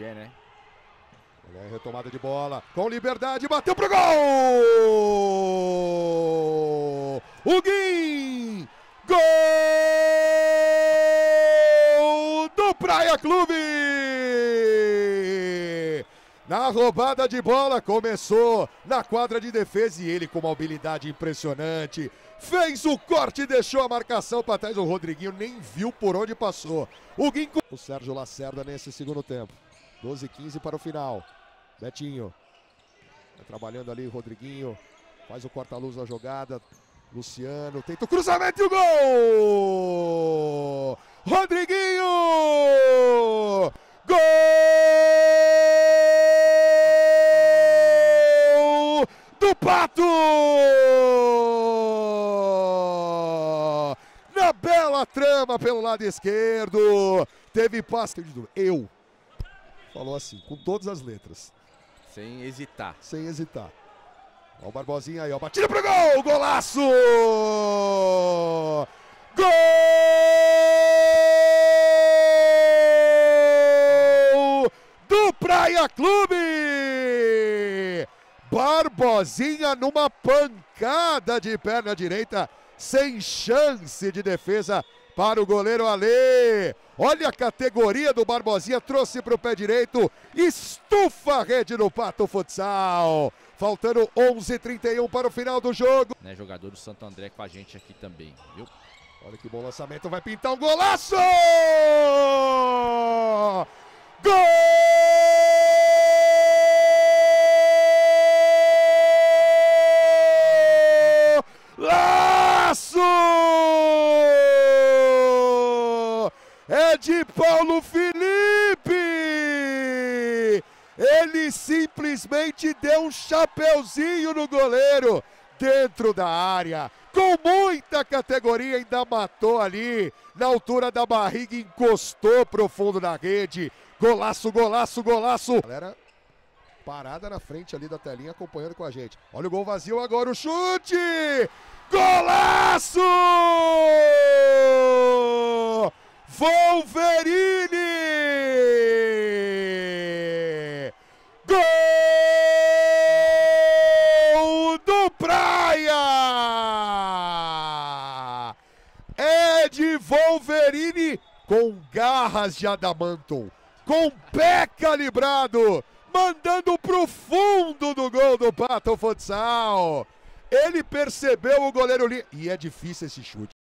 né? Olha a retomada de bola. Com liberdade, bateu pro gol! O Gui! Gol do Praia Clube! Na roubada de bola, começou na quadra de defesa e ele com uma habilidade impressionante. Fez o corte, e deixou a marcação para trás. O Rodriguinho nem viu por onde passou. O Guinco. O Sérgio Lacerda nesse segundo tempo. 12 15 para o final. Betinho. Tá trabalhando ali o Rodriguinho. Faz o corta-luz na jogada. Luciano tenta o cruzamento e o gol! Rodriguinho! Gol! Do Pato! Na bela trama pelo lado esquerdo. Teve passe. Eu falou assim, com todas as letras. Sem hesitar. Sem hesitar. Olha o Barbosinha aí, ó. Batida pro gol! Golaço! Gol! Do Praia Clube! Barbosinha numa pancada de perna direita, sem chance de defesa para o goleiro Ale. Olha a categoria do Barbosinha, trouxe para o pé direito, estufa a rede no Pato Futsal. Faltando 11:31 para o final do jogo. Né, jogador do Santo André com a gente aqui também, viu? Olha que bom lançamento, vai pintar um golaço! de Paulo Felipe! Ele simplesmente deu um chapeuzinho no goleiro dentro da área, com muita categoria, ainda matou ali, na altura da barriga, encostou profundo na rede. Golaço, golaço, golaço! Galera parada na frente ali da telinha acompanhando com a gente. Olha o gol vazio agora, o chute! Golaço! Wolverine com garras de adamanto, com pé calibrado, mandando pro fundo do gol do Pato Futsal. Ele percebeu o goleiro ali. E é difícil esse chute.